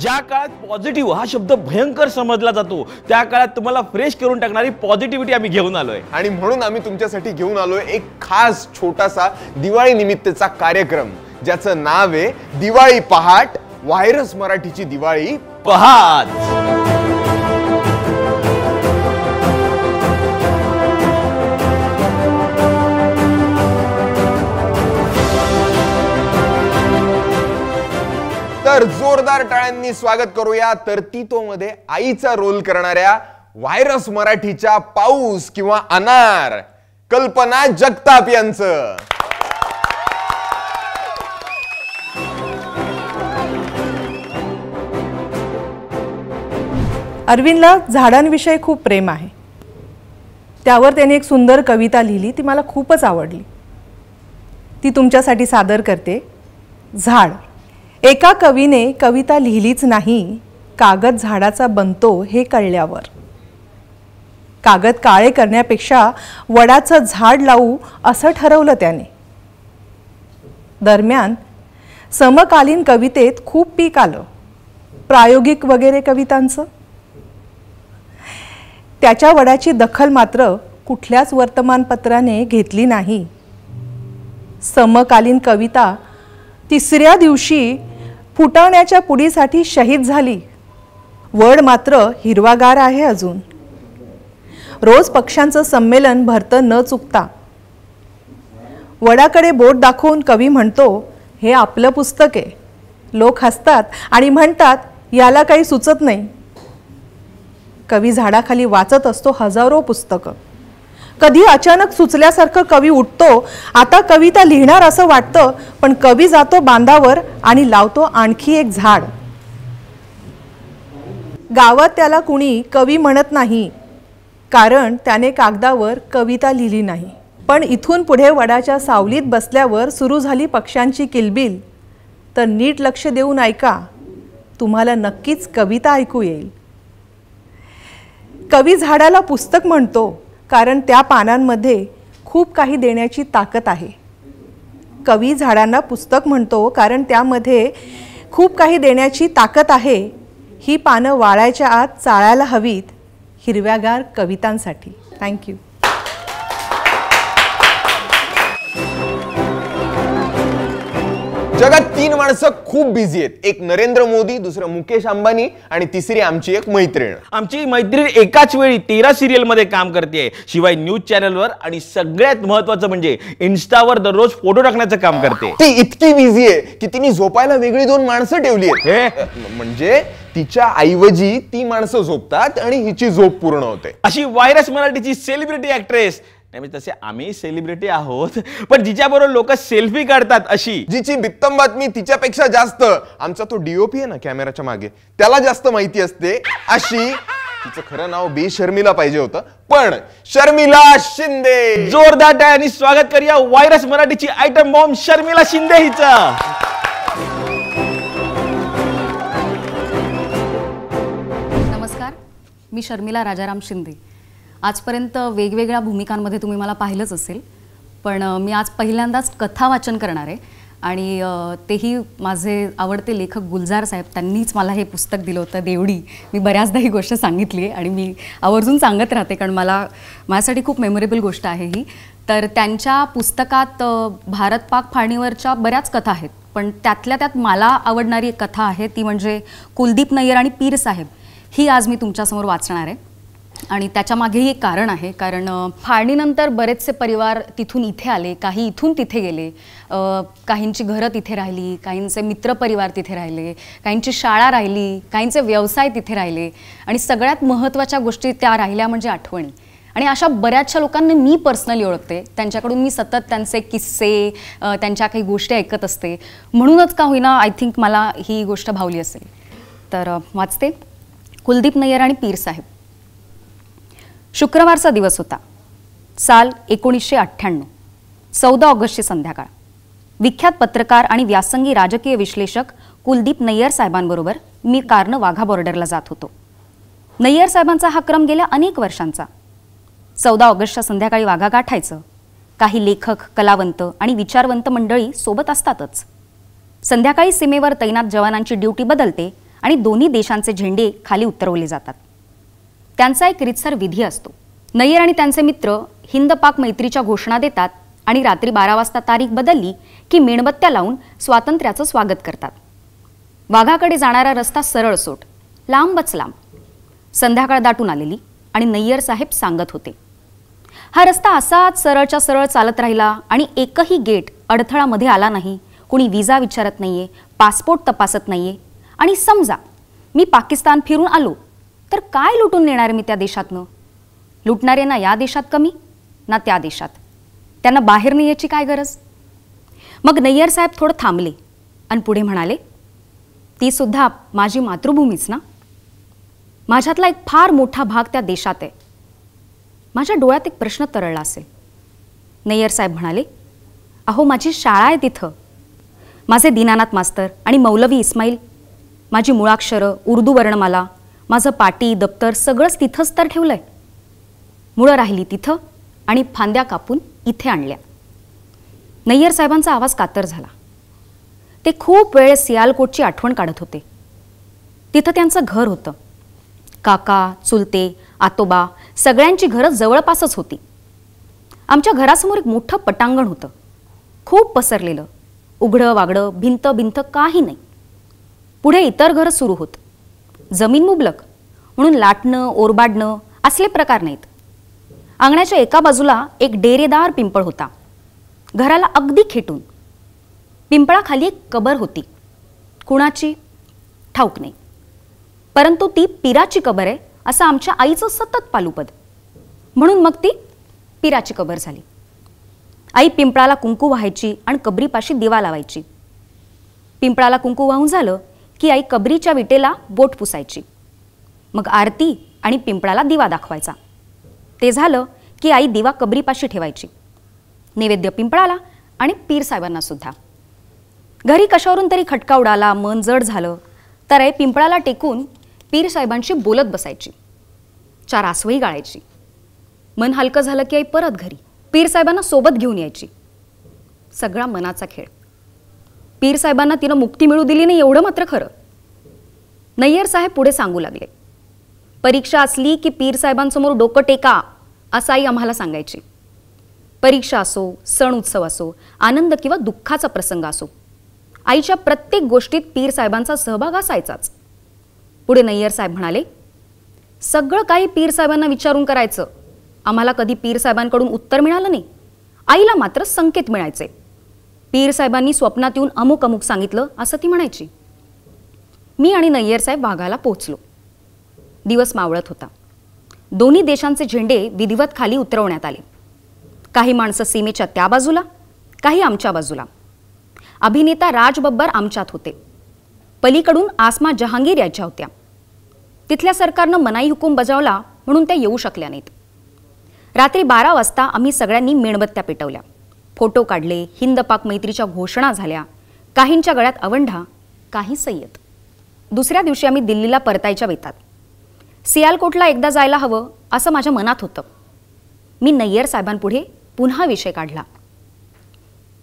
ज्या काळात पॉझिटिव्ह हा शब्द भयंकर समजला जातो त्या काळात तुम्हाला फ्रेश करून टाकणारी पॉझिटिव्हिटी आम्ही घेऊन आलोय आणि म्हणून आम्ही तुमच्यासाठी घेऊन आलोय एक खास छोटासा दिवाळी निमित्तचा कार्यक्रम ज्याचं नाव आहे दिवाळी पहाट व्हायरस मराठीची दिवाळी पहाट तर जोरदार टाळ्यांनी स्वागत करूया तर ती तो मध्ये आईचा रोल करणाऱ्या व्हायरस मराठीच्या पाऊस किंवा अनार कल्पना जगताप यांच अरविंदला झाडांविषयी खूप प्रेम आहे त्यावर त्याने एक सुंदर कविता लिहिली ती मला खूपच आवडली ती तुमच्यासाठी सादर करते झाड एका कवीने कविता लिहिलीच नाही कागद झाडाचा बनतो हे कळल्यावर कागद काळे करण्यापेक्षा वडाचं झाड लावू असं ठरवलं त्याने दरम्यान समकालीन कवितेत खूप पीक आलं प्रायोगिक वगैरे कवितांचं त्याच्या वडाची दखल मात्र कुठल्याच वर्तमानपत्राने घेतली नाही समकालीन कविता तिसऱ्या दिवशी फुटवण्याच्या पुडीसाठी शहीद झाली वड मात्र हिरवागार आहे अजून रोज पक्षांचं संमेलन भरतं न चुकता वडाकडे बोट दाखवून कवी म्हणतो हे आपलं पुस्तक आहे लोक हसतात आणि म्हणतात याला काही सुचत नाही कवी झाडाखाली वाचत असतो हजारो पुस्तकं कधी अचानक सुचल्यासारखं कवी उठतो आता कविता लिहिणार असं वाटतं पण कवी जातो बांधावर आणि लावतो आणखी एक झाड गावात त्याला कुणी कवी म्हणत नाही कारण त्याने कागदावर कविता लिहिली नाही पण इथून पुढे वडाच्या सावलीत बसल्यावर सुरू झाली पक्ष्यांची किलबिल तर नीट लक्ष देऊन ऐका तुम्हाला नक्कीच कविता ऐकू येईल कवी झाडाला पुस्तक म्हणतो कारण त्या पानांमध्ये खूप काही देण्याची ताकद आहे कवी झाडांना पुस्तक म्हणतो कारण त्यामध्ये खूप काही देण्याची ताकद आहे ही पानं वाळायच्या आत चाळायला हवीत हिरव्यागार कवितांसाठी थँक्यू जगात तीन माणसं खूप बिझी आहेत एक नरेंद्र मोदी दुसरं मुकेश अंबानी आणि तिसरी आमची एक मैत्रीण आमची मैत्रीण एकाच वेळी तेरा सिरियल मध्ये काम करते शिवाय न्यूज चॅनलवर आणि सगळ्यात महत्वाचं म्हणजे इन्स्टावर दररोज फोटो टाकण्याचं काम करते ती इतकी बिझी आहे की तिने झोपायला वेगळी दोन माणसं ठेवली आहेत म्हणजे तिच्या ऐवजी ती माणसं झोपतात आणि हिची झोप पूर्ण होते अशी व्हायरस मराठीची सेलिब्रिटी ऍक्ट्रेस नाही म्हणजे तसे आम्ही सेलिब्रिटी आहोत पण जिच्याबरोबर लोक सेल्फी काढतात अशी जिची बित्तम बातमी तिच्यापेक्षा जास्त आमचा तो डीओपी आहे ना कॅमेराच्या मागे त्याला जास्त माहिती असते अशी तिचं खरं नाव बी शर्मिला पाहिजे होतं पण शर्मिला शिंदे जोरदार टाय आणि स्वागत करूया व्हायरस मराठीची आयटम बॉम्ब शर्मिला शिंदे हिचं नमस्कार मी शर्मिला राजाराम शिंदे आजपर्यंत वेगवेगळ्या भूमिकांमध्ये तुम्ही मला पाहिलंच असेल पण मी आज पहिल्यांदाच कथा वाचन करणार आहे आणि तेही माझे आवडते लेखक गुलजार साहेब त्यांनीच मला हे पुस्तक दिलं होतं देवडी मी बऱ्याचदा ही गोष्ट सांगितली आहे आणि मी आवर्जून सांगत राहते कारण मला माझ्यासाठी खूप मेमोरेबल गोष्ट आहे ही तर त्यांच्या पुस्तकात भारत पाक फाळणीवरच्या बऱ्याच कथा आहेत पण त्यातल्या त्यात मला आवडणारी एक कथा आहे ती म्हणजे कुलदीप नय्यर आणि पीर साहेब ही आज मी तुमच्यासमोर वाचणार आहे आणि त्याच्यामागेही एक कारण आहे कारण फाळणीनंतर बरेचसे परिवार तिथून इथे आले काही इथून तिथे गेले काहींची घरं तिथे राहिली काहींचे मित्रपरिवार तिथे राहिले काहींची शाळा राहिली काहींचे व्यवसाय तिथे राहिले आणि सगळ्यात महत्त्वाच्या गोष्टी त्या राहिल्या म्हणजे आठवणी आणि अशा बऱ्याचशा लोकांना मी पर्सनली ओळखते त्यांच्याकडून मी सतत त्यांचे किस्से त्यांच्या काही गोष्टी ऐकत असते म्हणूनच का होईना आय थिंक मला ही गोष्ट भावली असेल तर वाचते कुलदीप नय्यर आणि पीर साहेब शुक्रवारचा दिवस होता साल एकोणीसशे अठ्ठ्याण्णव चौदा ऑगस्टची संध्याकाळ विख्यात पत्रकार आणि व्यासंगी राजकीय विश्लेषक कुलदीप नय्यर साहेबांबरोबर मी कारनं वाघा बॉर्डरला जात होतो नय्यर साहेबांचा हा क्रम गेल्या अनेक वर्षांचा चौदा ऑगस्टच्या संध्याकाळी वाघा गाठायचं काही लेखक कलावंत आणि विचारवंत मंडळी सोबत असतातच संध्याकाळी सीमेवर तैनात जवानांची ड्युटी बदलते आणि दोन्ही देशांचे झेंडे खाली उतरवले जातात त्यांचा एक रितसर विधी असतो नय्यर आणि त्यांचे मित्र हिंद पाक मैत्रीच्या घोषणा देतात आणि रात्री बारा वाजता तारीख बदलली की मेणबत्त्या लावून स्वातंत्र्याचं स्वागत करतात वाघाकडे जाणारा रस्ता सरळ सोट लांबच लांब संध्याकाळ दाटून आलेली आणि नय्यर साहेब सांगत होते हा रस्ता असाच सरळच्या सरळ चालत राहिला आणि एकही गेट अडथळामध्ये आला नाही कोणी विजा विचारत नाहीये पासपोर्ट तपासत नाहीये आणि समजा मी पाकिस्तान फिरून आलो तर काय लुटून नेणार मी त्या देशातनं लुटणारे ना या देशात कमी ना त्या देशात त्यांना बाहेर यायची काय गरज मग नय्यर साहेब थोडं थांबले आणि पुढे म्हणाले ती सुद्धा माझी मातृभूमीच ना माझ्यातला एक फार मोठा भाग त्या देशात आहे माझ्या डोळ्यात एक प्रश्न तरळला असेल नय्यर साहेब म्हणाले अहो माझी शाळा आहे तिथं माझे दीनानाथ मास्तर आणि मौलवी इस्माईल माझी मुळाक्षरं उर्दू वर्णमाला माझं पाटी दप्तर सगळंच तिथंच तर ठेवलंय मुळं राहिली तिथं आणि फांद्या कापून इथे आणल्या नय्यर साहेबांचा आवाज कातर झाला ते खूप वेळ सियालकोटची आठवण काढत होते तिथं त्यांचं घर होतं काका चुलते आतोबा सगळ्यांची घरं जवळपासच होती आमच्या घरासमोर एक मोठं पटांगण होतं खूप पसरलेलं उघडं वागडं भिंत भिंत काही नाही पुढे इतर घरं सुरू होतं जमीन मुबलक म्हणून लाटणं ओरबाडणं असले प्रकार नाहीत अंगणाच्या एका बाजूला एक डेरेदार पिंपळ होता घराला अगदी खेटून पिंपळाखाली एक कबर होती कुणाची ठाऊक नाही परंतु ती पिराची कबर आहे असं आमच्या आईचं सतत पालुपद म्हणून मग ती पिराची कबर झाली आई पिंपळाला कुंकू व्हायची आणि कबरीपाशी दिवा लावायची पिंपळाला कुंकू वाहून झालं की आई कबरीच्या विटेला बोट पुसायची मग आरती आणि पिंपळाला दिवा दाखवायचा ते झालं की आई दिवा कबरीपाशी ठेवायची नैवेद्य पिंपळाला आणि पीर साहेबांना सुद्धा घरी कशावरून तरी खटका उडाला मन जड झालं तर आई पिंपळाला टेकून पीर साहेबांशी बोलत बसायची चार आसवही गाळायची मन हलकं झालं की आई परत घरी पीर साहेबांना सोबत घेऊन यायची सगळा मनाचा खेळ पीर साहेबांना तिनं मुक्ती मिळू दिली नाही एवढं मात्र खरं नय्यर साहेब पुढे सांगू लागले परीक्षा असली की पीर साहेबांसमोर डोकं टेका असाई आम्हाला सांगायची परीक्षा असो सण उत्सव असो आनंद किंवा दुःखाचा प्रसंग असो आईच्या प्रत्येक गोष्टीत पीर साहेबांचा सहभाग असायचाच पुढे नय्यर साहेब म्हणाले सगळं काही पीर साहेबांना विचारून करायचं आम्हाला कधी पीर साहेबांकडून उत्तर मिळालं नाही आईला मात्र संकेत मिळायचे पीर साहेबांनी स्वप्नात येऊन अमुक अमुक सांगितलं असं ती म्हणायची मी आणि नय्यर साहेब वाघाला पोचलो दिवस मावळत होता दोन्ही देशांचे झेंडे विधिवत खाली उतरवण्यात आले काही माणसं सीमेच्या त्या बाजूला काही आमच्या बाजूला अभिनेता राज बब्बर आमच्यात होते पलीकडून आसमा जहांगीर याच्या होत्या तिथल्या सरकारनं मनाई हुकूम बजावला म्हणून त्या येऊ शकल्या नाहीत रात्री बारा वाजता आम्ही सगळ्यांनी मेणबत्त्या पेटवल्या फोटो काढले हिंद पाक मैत्रीच्या घोषणा झाल्या काहींच्या गळ्यात अवंढा काही सय्यत दुसऱ्या दिवशी आम्ही दिल्लीला परतायच्या वेतात सियालकोटला एकदा जायला हवं असं माझ्या मनात होतं मी नय्यर साहेबांपुढे पुन्हा विषय काढला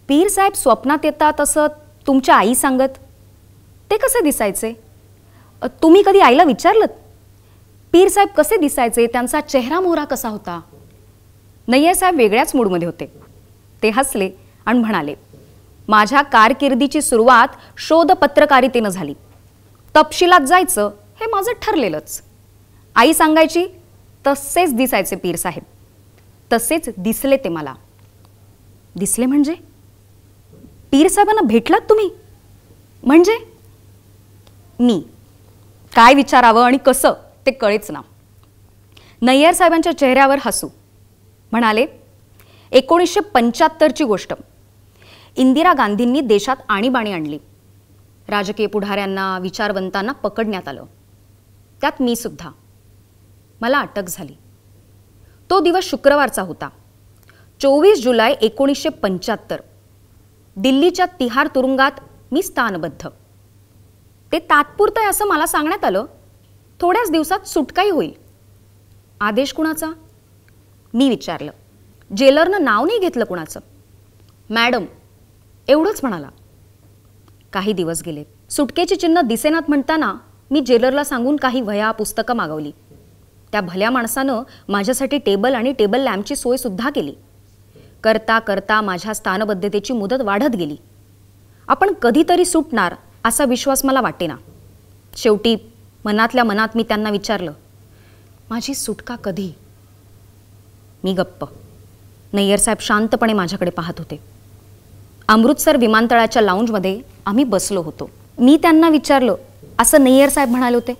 पीर साहेब स्वप्नात येतात असं तुमच्या आई सांगत ते कसे दिसायचे तुम्ही कधी आईला विचारलं पीर साहेब कसे दिसायचे त्यांचा चेहरा मोहरा कसा होता नय्यर साहेब वेगळ्याच मूडमध्ये होते ते हसले आणि म्हणाले माझ्या कारकिर्दीची सुरुवात शोध पत्रकारितेनं झाली तपशिलात जायचं हे माझं ठरलेलंच आई सांगायची तसेच दिसायचे पीर साहेब तसेच दिसले ते मला दिसले म्हणजे पीरसाहेबांना भेटलात तुम्ही म्हणजे मी काय विचारावं आणि कसं ते कळेच ना नय्यर साहेबांच्या चेहऱ्यावर हसू म्हणाले एकोणीसशे पंच्याहत्तरची गोष्ट इंदिरा गांधींनी देशात आणीबाणी आणली राजकीय पुढाऱ्यांना विचारवंतांना पकडण्यात आलं त्यात मी सुद्धा मला अटक झाली तो दिवस शुक्रवारचा होता चोवीस जुलै एकोणीसशे पंच्याहत्तर दिल्लीच्या तिहार तुरुंगात मी स्थानबद्ध ते तात्पुरतं आहे असं मला सांगण्यात आलं थोड्याच दिवसात सुटकाही होईल आदेश कुणाचा मी विचारलं जेलरनं नाव नाही घेतलं कुणाचं मॅडम एवढंच म्हणाला काही दिवस गेले सुटकेची चिन्ह दिसेनात म्हणताना मी जेलरला सांगून काही वह्या पुस्तकं मागवली त्या भल्या माणसानं माझ्यासाठी टेबल आणि टेबल लॅम्पची सोय सुद्धा केली करता करता माझ्या स्थानबद्धतेची मुदत वाढत गेली आपण कधीतरी सुटणार असा विश्वास मला वाटेना शेवटी मनातल्या मनात मी त्यांना विचारलं माझी सुटका कधी मी गप्प नय्यर साहेब शांतपणे माझ्याकडे पाहत होते अमृतसर विमानतळाच्या लाऊंजमध्ये आम्ही बसलो होतो मी त्यांना विचारलं असं नय्यर साहेब म्हणाले होते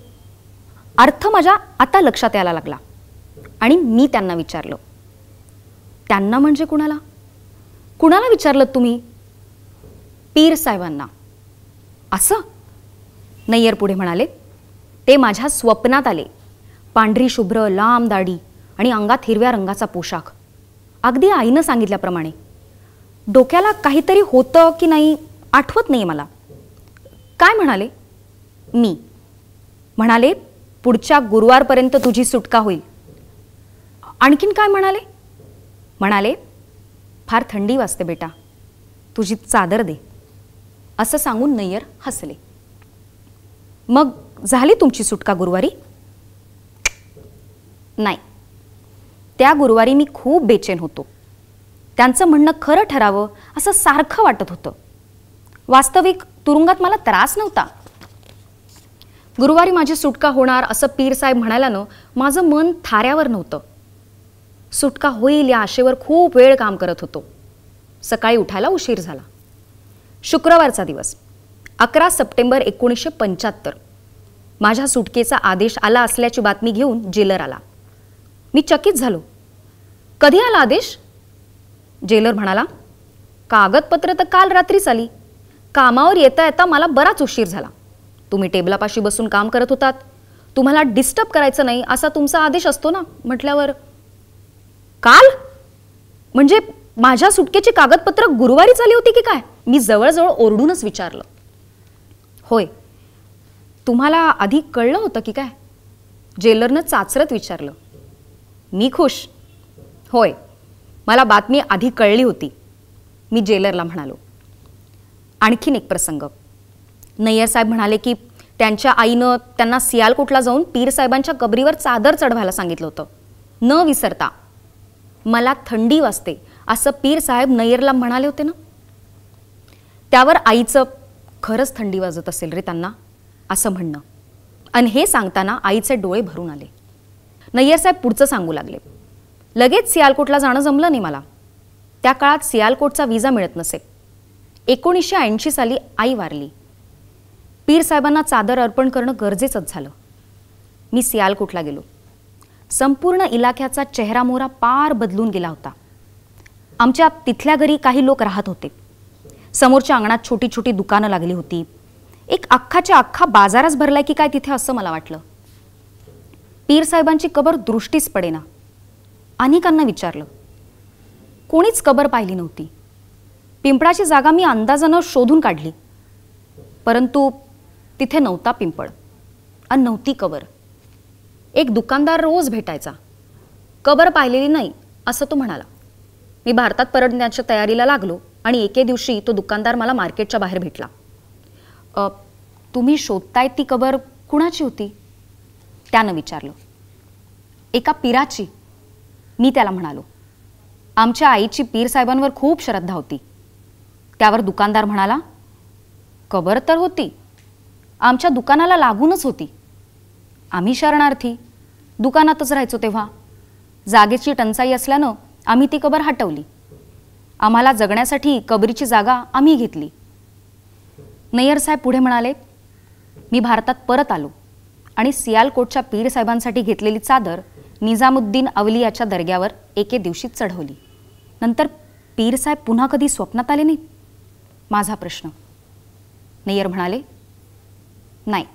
अर्थ माझ्या आता लक्षात यायला लागला आणि मी त्यांना विचारलं त्यांना म्हणजे कुणाला कुणाला विचारलं तुम्ही पीर साहेबांना असं नय्यर पुढे म्हणाले ते माझ्या स्वप्नात आले पांढरी शुभ्र लांब दाढी आणि अंगात हिरव्या रंगाचा पोशाख अगदी आईनं सांगितल्याप्रमाणे डोक्याला काहीतरी होतं की नाही आठवत नाही मला काय म्हणाले मी म्हणाले पुढच्या गुरुवारपर्यंत तुझी सुटका होईल आणखीन काय म्हणाले म्हणाले फार थंडी वाजते बेटा तुझी चादर दे असं सांगून नय्यर हसले मग झाली तुमची सुटका गुरुवारी नाही त्या गुरुवारी मी खूप बेचैन होतो त्यांचं म्हणणं खरं ठरावं असं सारखं वाटत होतं वास्तविक तुरुंगात मला त्रास नव्हता गुरुवारी माझी सुटका होणार असं पीरसाहेब म्हणाल्यानं माझं मन थाऱ्यावर नव्हतं सुटका होईल या आशेवर खूप वेळ काम करत होतो सकाळी उठायला उशीर झाला शुक्रवारचा दिवस अकरा सप्टेंबर एकोणीसशे पंच्याहत्तर माझ्या सुटकेचा आदेश आला असल्याची बातमी घेऊन जेलर आला मी चकित झालो कधी आला आदेश जेलर म्हणाला कागदपत्र तर काल रात्रीच आली कामावर येता येता मला बराच उशीर झाला तुम्ही टेबलापाशी बसून काम करत होतात तुम्हाला डिस्टर्ब करायचं नाही असा तुमचा आदेश असतो ना म्हटल्यावर काल म्हणजे माझ्या सुटकेची कागदपत्र गुरुवारीच आली होती की काय मी जवळजवळ ओरडूनच विचारलं होय तुम्हाला आधी कळलं होतं की काय जेलरनं चाचरत विचारलं मी खुश होय मला बातमी आधी कळली होती मी जेलरला म्हणालो आणखीन एक प्रसंग नय्यर साहेब म्हणाले की त्यांच्या आईनं त्यांना सियालकोटला जाऊन पीर साहेबांच्या कबरीवर चादर चढवायला सांगितलं होतं न विसरता मला थंडी वाजते असं पीर साहेब नय्यरला म्हणाले होते ना त्यावर आईचं खरंच थंडी वाजत असेल रे त्यांना असं म्हणणं आणि हे सांगताना आईचे डोळे भरून आले नय्यर साहेब पुढचं सांगू लागले लगेच सियालकोटला जाणं जमलं नाही मला त्या काळात सियालकोटचा विजा मिळत नसे एकोणीसशे ऐंशी साली आई वारली पीरसाहेबांना चादर अर्पण करणं गरजेचंच झालं मी सियालकोटला गेलो संपूर्ण इलाख्याचा चेहरामोहरा पार बदलून गेला होता आमच्या तिथल्या घरी काही लोक राहत होते समोरच्या अंगणात छोटी छोटी दुकानं लागली होती एक अख्खाच्या अख्खा बाजारच भरलाय की काय तिथे असं मला वाटलं पीरसाहेबांची कबर दृष्टीच पडेना अनेकांना विचारलं कोणीच कबर पाहिली नव्हती पिंपळाची जागा मी अंदाजानं शोधून काढली परंतु तिथे नव्हता पिंपळ आणि नव्हती कबर एक दुकानदार रोज भेटायचा कबर पाहिलेली नाही असं तो म्हणाला मी भारतात परतण्याच्या तयारीला लागलो आणि एके दिवशी तो दुकानदार मला मार्केटच्या बाहेर भेटला तुम्ही शोधताय ती कबर कुणाची होती त्यानं विचारलं एका पीराची मी त्याला म्हणालो आमच्या आईची पीर साहेबांवर खूप श्रद्धा होती त्यावर दुकानदार म्हणाला कबर तर होती आमच्या दुकानाला लागूनच होती आम्ही शरणार्थी दुकानातच राहायचो तेव्हा जागेची टंचाई असल्यानं आम्ही ती कबर हटवली आम्हाला जगण्यासाठी कबरीची जागा आम्ही घेतली नय्यर साहेब पुढे म्हणाले मी भारतात परत आलो आणि सियालकोटच्या पीरसाहेबांसाठी घेतलेली चादर निजामुद्दीन अवलियाच्या दर्ग्यावर एके दिवशी चढवली नंतर पीरसाहेब पुन्हा कधी स्वप्नात आले नाही माझा प्रश्न नय्यर म्हणाले नाही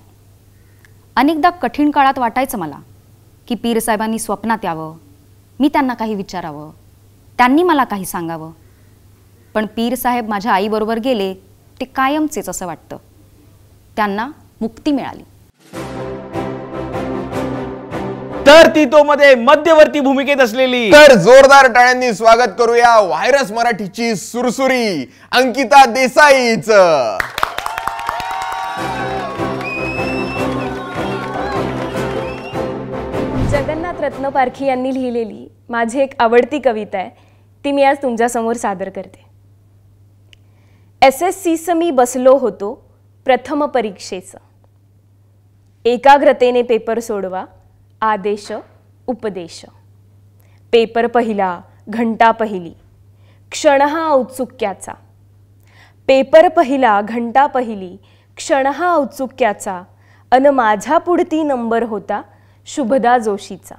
अनेकदा कठीण काळात वाटायचं मला की पीरसाहेबांनी स्वप्नात यावं मी त्यांना काही विचारावं त्यांनी मला काही सांगावं पण पीरसाहेब माझ्या आईबरोबर गेले ते कायमचेच असं वाटतं त्यांना मुक्ती मिळाली तर ती तो मध्ये मध्यवर्ती भूमिकेत असलेली तर जोरदार टाळ्यांनी स्वागत करूया व्हायरस मराठीची सुरसुरी अंकिता देसाईच जगन्नाथ रत्नपारखी पारखी यांनी लिहिलेली माझी एक आवडती कविता आहे ती मी आज तुमच्यासमोर सादर करते एस एस सी च मी बसलो होतो प्रथम परीक्षेचं एकाग्रतेने पेपर सोडवा आदेश उपदेश पेपर पहिला घंटा पहिली क्षण हा औत्सुक्याचा पेपर पहिला घंटा पहिली क्षण हा औत्सुक्याचा अन माझ्या पुढती नंबर होता शुभदा जोशीचा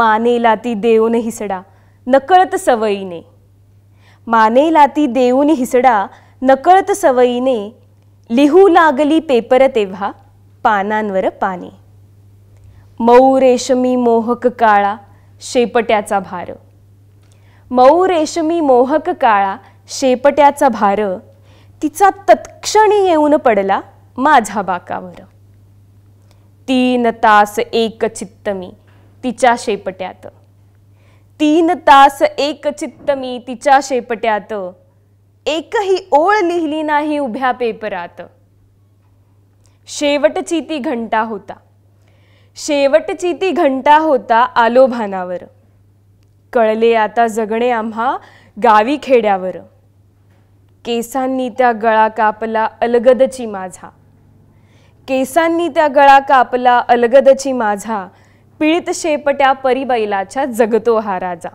मानेला ती देऊन हिसडा नकळत सवयीने मानेला ती देऊन हिसडा नकळत सवयीने लिहू लागली पेपर तेव्हा पानांवर पाने मऊ रेशमी मोहक काळा शेपट्याचा भार मऊ रेशमी मोहक काळा शेपट्याचा भार तिचा तत्क्षणी येऊन पडला माझ्या बाकावर तीन तास एक चित्त मी तिच्या शेपट्यात तीन तास एक चित्त मी तिच्या शेपट्यात एकही ओळ लिहिली नाही उभ्या पेपरात शेवटची ती घंटा होता शेवटची ती घंटा होता आलो भानावर कळले आता जगणे आम्हा गावी खेड्यावर केसांनी त्या गळा कापला अलगदची माझा केसांनी त्या गळा कापला अलगदची माझा पिळित शेपट्या परिबैलाच्या जगतो हा राजा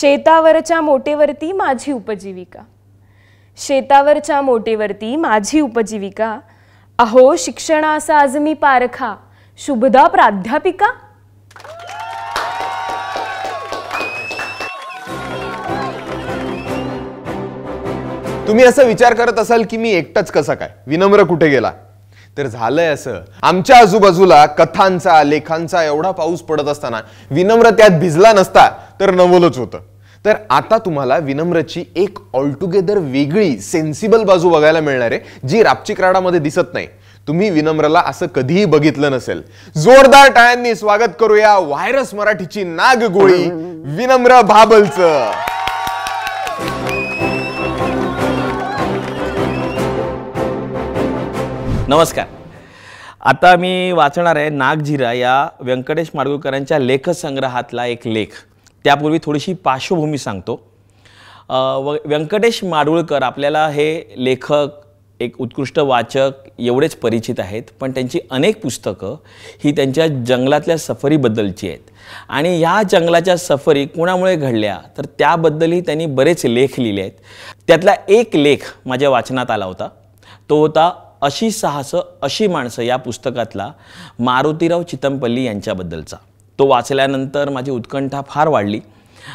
शेतावरच्या मोटेवरती माझी उपजीविका शेतावरच्या मोटेवरती माझी उपजीविका अहो शिक्षणाचा आज मी पारखा शुभदा प्राध्यापिका तुम्ही असं विचार करत असाल की मी एकटाच कसा काय विनम्र कुठे गेला तर झालंय असं आमच्या आजूबाजूला कथांचा लेखांचा एवढा पाऊस पडत असताना विनम्र त्यात भिजला नसता तर नवलच होतं तर आता तुम्हाला विनम्रची एक ऑलटुगेदर वेगळी सेन्सिबल बाजू बघायला मिळणार आहे जी रापचिक राडामध्ये दिसत नाही तुम्ही विनम्रला असं कधीही बघितलं नसेल जोरदार टाळ्यांनी स्वागत करूया व्हायरस मराठीची नाग गोळी विनम्र भाबलचं नमस्कार आता मी वाचणार आहे नागझिरा या व्यंकटेश माडगुळकरांच्या लेखसंग्रहातला एक लेख त्यापूर्वी थोडीशी पार्श्वभूमी सांगतो व्यंकटेश माडगुळकर आपल्याला हे लेखक एक उत्कृष्ट वाचक एवढेच परिचित आहेत पण त्यांची अनेक पुस्तकं ही त्यांच्या जंगलातल्या सफरीबद्दलची आहेत आणि ह्या जंगलाच्या सफरी कुणामुळे घडल्या तर त्याबद्दलही त्यांनी बरेच लेख लिहिले आहेत त्यातला एक लेख माझ्या वाचनात आला होता तो होता अशी साहसं अशी माणसं या पुस्तकातला मारुतीराव चितमपल्ली यांच्याबद्दलचा तो वाचल्यानंतर माझी उत्कंठा फार वाढली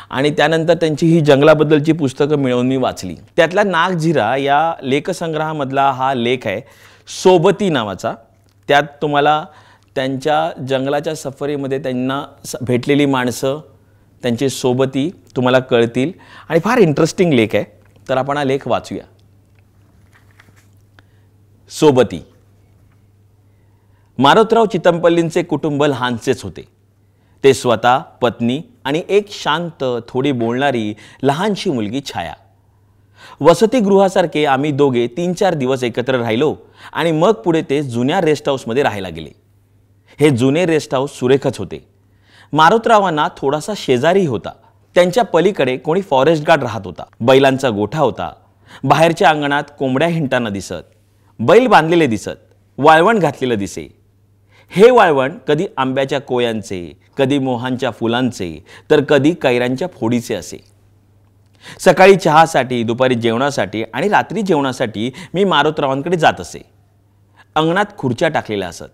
आणि त्यानंतर त्यांची ही जंगलाबद्दलची पुस्तकं मिळवून मी वाचली त्यातला नागझिरा या लेखसंग्रहामधला हा लेख आहे सोबती नावाचा त्यात तुम्हाला त्यांच्या जंगलाच्या सफरीमध्ये त्यांना भेटलेली माणसं त्यांचे सोबती तुम्हाला कळतील आणि फार इंटरेस्टिंग लेख आहे तर आपण हा लेख वाचूया सोबती मारोतराव चितंपल्लींचे कुटुंब लहानसेच होते ते स्वतः पत्नी आणि एक शांत थोडी बोलणारी लहानशी मुलगी छाया वसतिगृहासारखे आम्ही दोघे तीन चार दिवस एकत्र राहिलो आणि मग पुढे ते जुन्या रेस्ट हाऊसमध्ये राहायला गेले हे जुने रेस्ट हाऊस सुरेखच होते मारुतरावांना थोडासा शेजारी होता त्यांच्या पलीकडे कोणी फॉरेस्ट गार्ड राहत होता बैलांचा गोठा होता बाहेरच्या अंगणात कोंबड्या हिंडताना दिसत बैल बांधलेले दिसत वाळवण घातलेलं दिसे हे वाळवण कधी आंब्याच्या कोयांचे कधी मोहांच्या फुलांचे तर कधी कैऱ्यांच्या फोडीचे असे सकाळी चहासाठी दुपारी जेवणासाठी आणि रात्री जेवणासाठी मी मारुतरावांकडे जात असे अंगणात खुर्च्या टाकलेल्या असत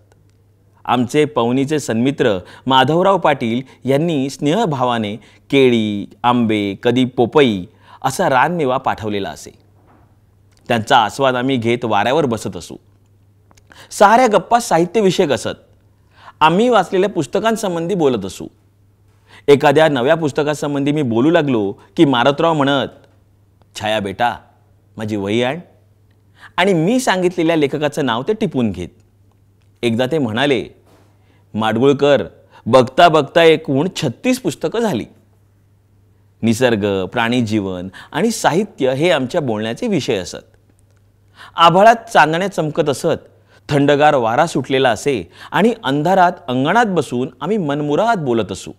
आमचे पवनीचे सन्मित्र माधवराव पाटील यांनी स्नेहभावाने केळी आंबे कधी पोपई असा रानमेवा पाठवलेला असे त्यांचा आस्वाद आम्ही घेत वाऱ्यावर बसत असू साऱ्या गप्पा साहित्यविषयक असत आम्ही वाचलेल्या पुस्तकांसंबंधी बोलत असू एखाद्या नव्या पुस्तकासंबंधी मी बोलू लागलो की मारतराव म्हणत छाया बेटा माझी वही आण आणि मी सांगितलेल्या लेखकाचं नाव ते टिपून घेत एकदा ते म्हणाले माडगुळकर बघता बघता एकूण छत्तीस पुस्तकं झाली निसर्ग प्राणीजीवन आणि साहित्य हे आमच्या बोलण्याचे विषय असत आभाळात चांदण्या चमकत असत थंडगार वारा सुटलेला असे आणि अंधारात अंगणात बसून आम्ही मनमुराहात बोलत असू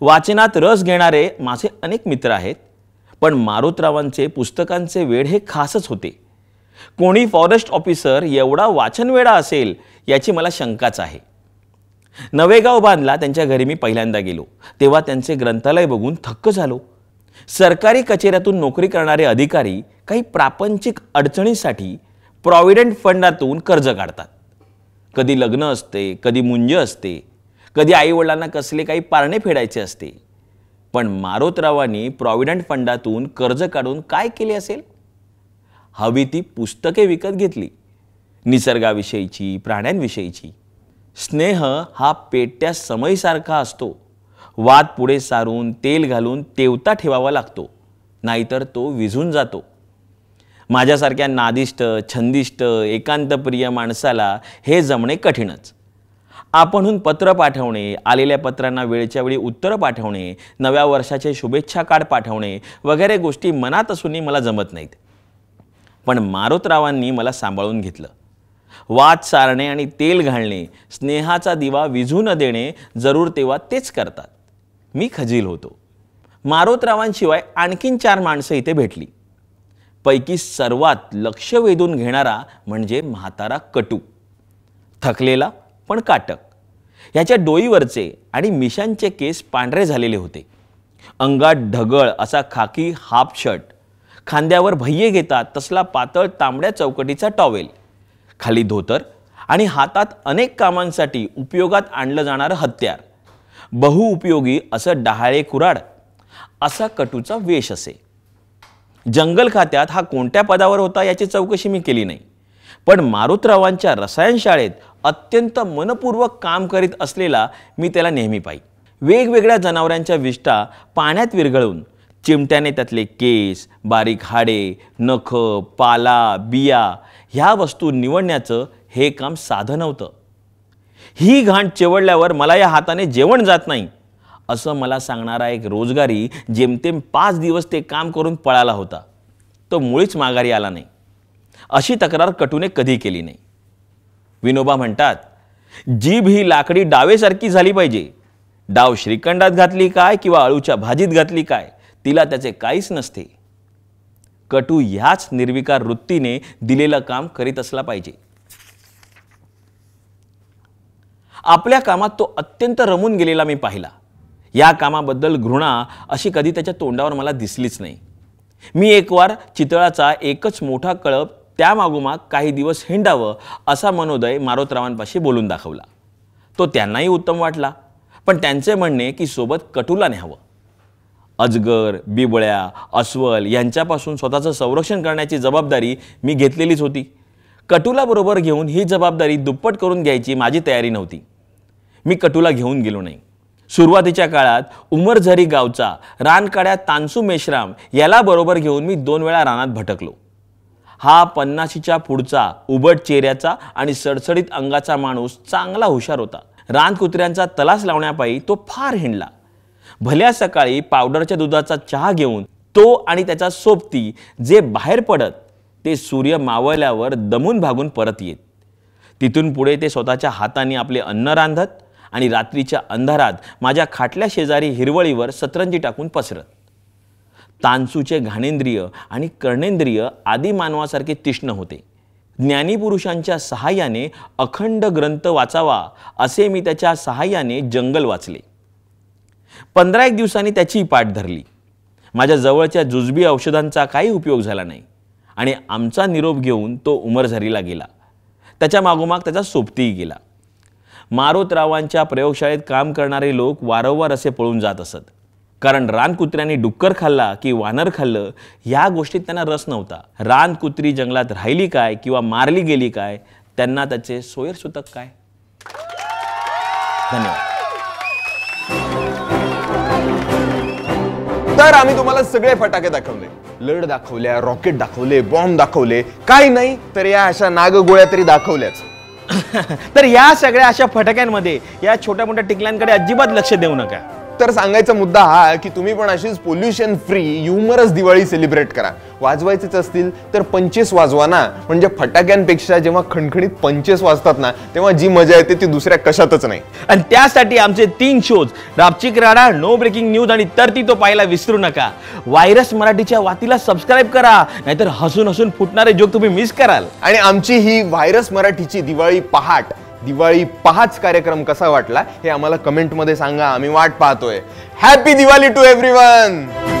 वाचनात रस घेणारे माझे अनेक मित्र आहेत पण मारुतरावांचे पुस्तकांचे वेळ हे खासच होते कोणी फॉरेस्ट ऑफिसर एवढा वाचनवेळा असेल याची मला शंकाच आहे नवेगाव बांधला त्यांच्या घरी मी पहिल्यांदा गेलो तेव्हा त्यांचे ग्रंथालय बघून थक्क झालो सरकारी कचेऱ्यातून नोकरी करणारे अधिकारी काही प्रापंचिक अडचणीसाठी प्रॉव्हिडंट फंडातून कर्ज काढतात कधी लग्न असते कधी मुंज असते कधी आईवडिलांना कसले काही पारणे फेडायचे असते पण मारोतरावांनी प्रॉव्हिडंट फंडातून कर्ज काढून काय केले असेल हवी ती पुस्तके विकत घेतली निसर्गाविषयीची प्राण्यांविषयीची स्नेह हा पेट्या समयीसारखा असतो वाद पुढे सारून तेल घालून तेवता ठेवावा लागतो नाहीतर तो विझून जातो माझ्यासारख्या नादिष्ट छंदिष्ट एकांतप्रिय माणसाला हे जमणे कठीणच आपणहून पत्र पाठवणे आलेल्या पत्रांना वेळच्या वेळी उत्तरं पाठवणे नव्या वर्षाचे शुभेच्छा कार्ड पाठवणे वगैरे गोष्टी मनात असूनही मला जमत नाहीत पण मारुतरावांनी मला सांभाळून घेतलं वाद सारणे आणि तेल घालणे स्नेहाचा दिवा विझू न देणे जरूर तेव्हा तेच करतात मी खजील होतो मारोतरावांशिवाय आणखीन चार माणसं इथे भेटली पैकी सर्वात लक्ष वेधून घेणारा म्हणजे म्हातारा कटू थकलेला पण काटक ह्याच्या डोईवरचे आणि मिशांचे केस पांढरे झालेले होते अंगात ढगळ असा खाकी हाफ शर्ट खांद्यावर भय्ये घेतात तसला पातळ तांबड्या चौकटीचा टॉवेल खाली धोतर आणि हातात अनेक कामांसाठी उपयोगात आणलं जाणारं हत्यार बहुउपयोगी असं डहाळे कुराड असा कटूचा वेश असे जंगल खात्यात हा कोणत्या पदावर होता याची चौकशी मी केली नाही पण मारुतरावांच्या रसायनशाळेत अत्यंत मनपूर्वक काम करीत असलेला मी त्याला नेहमी पाहि वेगवेगळ्या जनावरांच्या विष्ठा पाण्यात विरघळून चिमट्याने त्यातले केस बारीक हाडे नख पाला बिया ह्या वस्तू निवडण्याचं हे काम साधं नव्हतं ही घाण चेवडल्यावर मला या हाताने जेवण जात नाही असं मला सांगणारा एक रोजगारी जेमतेम पाच दिवस ते काम करून पळाला होता तो मुळीच माघारी आला नाही अशी तक्रार कटूने कधी केली नाही विनोबा म्हणतात जीभ ही लाकडी डावेसारखी झाली पाहिजे डाव श्रीखंडात घातली काय किंवा अळूच्या भाजीत घातली काय तिला त्याचे काहीच नसते कटू ह्याच निर्विकार वृत्तीने दिलेलं काम करीत असला पाहिजे आपल्या कामात तो अत्यंत रमून गेलेला मी पाहिला या कामाबद्दल घृणा अशी कधी त्याच्या तोंडावर मला दिसलीच नाही मी एकवार चितळाचा एकच मोठा कळप त्यामागोमाग काही दिवस हिंडावं असा मनोदय मारोतरावांपाशी बोलून दाखवला तो त्यांनाही उत्तम वाटला पण त्यांचे म्हणणे की सोबत कटुला न्यावं अजगर बिबळ्या अस्वल यांच्यापासून स्वतःचं संरक्षण करण्याची जबाबदारी मी घेतलेलीच होती कटुलाबरोबर घेऊन ही जबाबदारी दुप्पट करून घ्यायची माझी तयारी नव्हती मी कटुला घेऊन गेलो नाही सुरुवातीच्या काळात उमरझरी गावचा रानकड्या तानसू मेश्राम याला बरोबर घेऊन मी दोन वेळा रानात भटकलो हा पन्नाशीच्या पुढचा उबट चेहऱ्याचा आणि सडसडीत अंगाचा माणूस चांगला हुशार होता रानकुत्र्यांचा तलास लावण्यापायी तो फार हिंडला भल्या सकाळी पावडरच्या दुधाचा चहा घेऊन तो आणि त्याचा सोबती जे बाहेर पडत ते सूर्य मावळल्यावर दमून भागून परत येत तिथून पुढे ते स्वतःच्या हाताने आपले अन्न रांधत आणि रात्रीच्या अंधारात माझ्या खाटल्या शेजारी हिरवळीवर सतरंजी टाकून पसरत तांसूचे घाणेंद्रिय आणि कर्णेंद्रिय आदी मानवासारखे तीक्ष्ण होते ज्ञानीपुरुषांच्या सहाय्याने अखंड ग्रंथ वाचावा असे मी त्याच्या सहाय्याने जंगल वाचले पंधरा एक दिवसांनी त्याची पाठ धरली माझ्या जवळच्या जुजबी औषधांचा काही उपयोग झाला नाही आणि आमचा निरोप घेऊन तो उमरझरीला गेला त्याच्या मागोमाग त्याचा सोबतीही गेला मारुतरावांच्या प्रयोगशाळेत काम करणारे लोक वारंवार असे पळून जात असत कारण कुत्र्यांनी डुक्कर खाल्ला की वानर खाल्लं ह्या गोष्टीत त्यांना रस नव्हता रानकुत्री जंगलात राहिली काय किंवा मारली गेली काय त्यांना त्याचे सोयर काय धन्यवाद तर आम्ही तुम्हाला सगळे फटाके दाखवले लढ दाखवल्या रॉकेट दाखवले बॉम्ब दाखवले काही नाही तर या अशा नागगोळ्या तरी दाखवल्याच तर या सगळ्या अशा फटक्यांमध्ये या छोट्या मोठ्या टिकल्यांकडे अजिबात लक्ष देऊ नका तर सांगायचा मुद्दा हा की तुम्ही पण अशीच pollution free humorous Diwali celebrate करा वाजवायचेच असतील तर पंचेस वाजवा ना म्हणजे फटाक्यांपेक्षा जेव्हा खणखणीत पंचेस वाजतात ना तेव्हा जी मजा येते ती दुसऱ्या कशातच नाही आणि त्यासाठी आमचे तीन शोज रापचिक राडा नो ब्रेकिंग न्यूज आणि तर ती तो पाहायला विसरू नका व्हायरस मराठीच्या वातीला सबस्क्राईब करा नाहीतर हसून हसून फुटणारे जोक तुम्ही मिस कराल आणि आमची ही व्हायरस मराठीची दिवाळी पहाट दिवाळी पाहाच कार्यक्रम कसा वाटला हे आम्हाला कमेंटमध्ये सांगा आम्ही वाट पाहतोय हॅपी दिवाळी टू एव्हरी